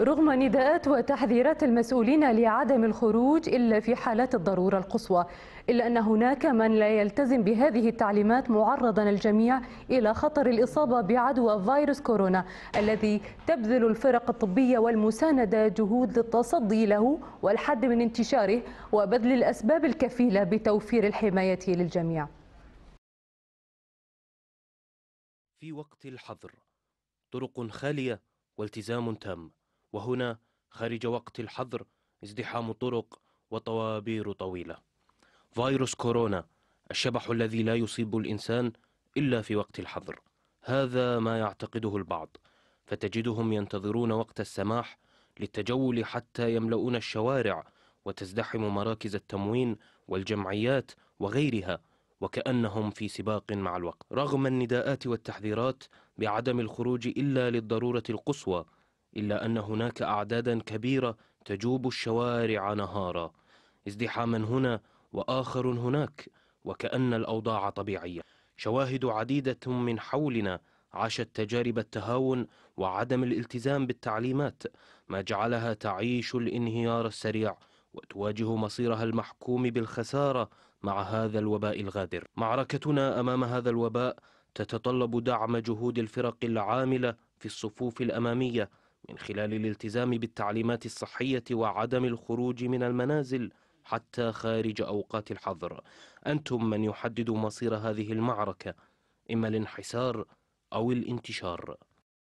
رغم نداءات وتحذيرات المسؤولين لعدم الخروج إلا في حالات الضرورة القصوى إلا أن هناك من لا يلتزم بهذه التعليمات معرضا الجميع إلى خطر الإصابة بعدوى فيروس كورونا الذي تبذل الفرق الطبية والمساندة جهود للتصدي له والحد من انتشاره وبذل الأسباب الكفيلة بتوفير الحماية للجميع في وقت الحظر طرق خالية والتزام تام وهنا خارج وقت الحظر ازدحام طرق وطوابير طويلة فيروس كورونا الشبح الذي لا يصيب الإنسان إلا في وقت الحظر هذا ما يعتقده البعض فتجدهم ينتظرون وقت السماح للتجول حتى يملؤون الشوارع وتزدحم مراكز التموين والجمعيات وغيرها وكأنهم في سباق مع الوقت رغم النداءات والتحذيرات بعدم الخروج إلا للضرورة القصوى إلا أن هناك أعدادا كبيرة تجوب الشوارع نهارا ازدحاما هنا وآخر هناك وكأن الأوضاع طبيعية شواهد عديدة من حولنا عاشت تجارب التهاون وعدم الالتزام بالتعليمات ما جعلها تعيش الانهيار السريع وتواجه مصيرها المحكوم بالخسارة مع هذا الوباء الغادر معركتنا أمام هذا الوباء تتطلب دعم جهود الفرق العاملة في الصفوف الأمامية من خلال الالتزام بالتعليمات الصحية وعدم الخروج من المنازل حتى خارج أوقات الحظر أنتم من يحدد مصير هذه المعركة إما الانحسار أو الانتشار